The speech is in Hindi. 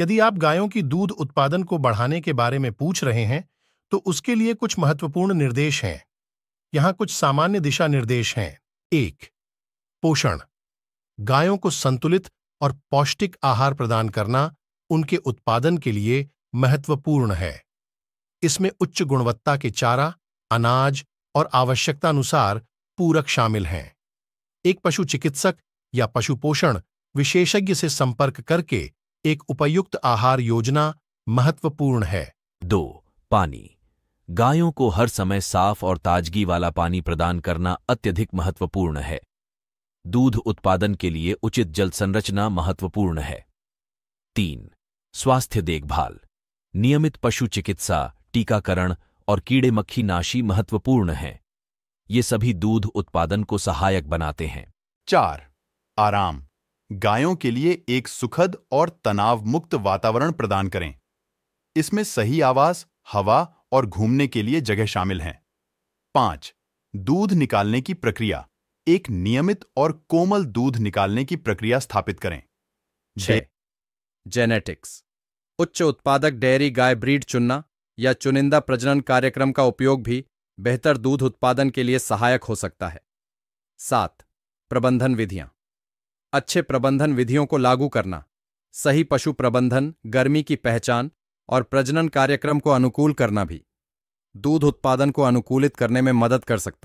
यदि आप गायों की दूध उत्पादन को बढ़ाने के बारे में पूछ रहे हैं तो उसके लिए कुछ महत्वपूर्ण निर्देश हैं यहां कुछ सामान्य दिशा निर्देश हैं एक पोषण गायों को संतुलित और पौष्टिक आहार प्रदान करना उनके उत्पादन के लिए महत्वपूर्ण है इसमें उच्च गुणवत्ता के चारा अनाज और आवश्यकतानुसार पूरक शामिल हैं एक पशु चिकित्सक या पशु पोषण विशेषज्ञ से संपर्क करके एक उपयुक्त आहार योजना महत्वपूर्ण है दो पानी गायों को हर समय साफ और ताजगी वाला पानी प्रदान करना अत्यधिक महत्वपूर्ण है दूध उत्पादन के लिए उचित जल संरचना महत्वपूर्ण है तीन स्वास्थ्य देखभाल नियमित पशु चिकित्सा टीकाकरण और कीड़े मक्खी नाशी महत्वपूर्ण है ये सभी दूध उत्पादन को सहायक बनाते हैं चार आराम गायों के लिए एक सुखद और तनाव मुक्त वातावरण प्रदान करें इसमें सही आवास हवा और घूमने के लिए जगह शामिल हैं पांच दूध निकालने की प्रक्रिया एक नियमित और कोमल दूध निकालने की प्रक्रिया स्थापित करें छह जेनेटिक्स उच्च उत्पादक डेयरी गाय ब्रीड चुनना या चुनिंदा प्रजनन कार्यक्रम का उपयोग भी बेहतर दूध उत्पादन के लिए सहायक हो सकता है सात प्रबंधन विधियां अच्छे प्रबंधन विधियों को लागू करना सही पशु प्रबंधन गर्मी की पहचान और प्रजनन कार्यक्रम को अनुकूल करना भी दूध उत्पादन को अनुकूलित करने में मदद कर सकता है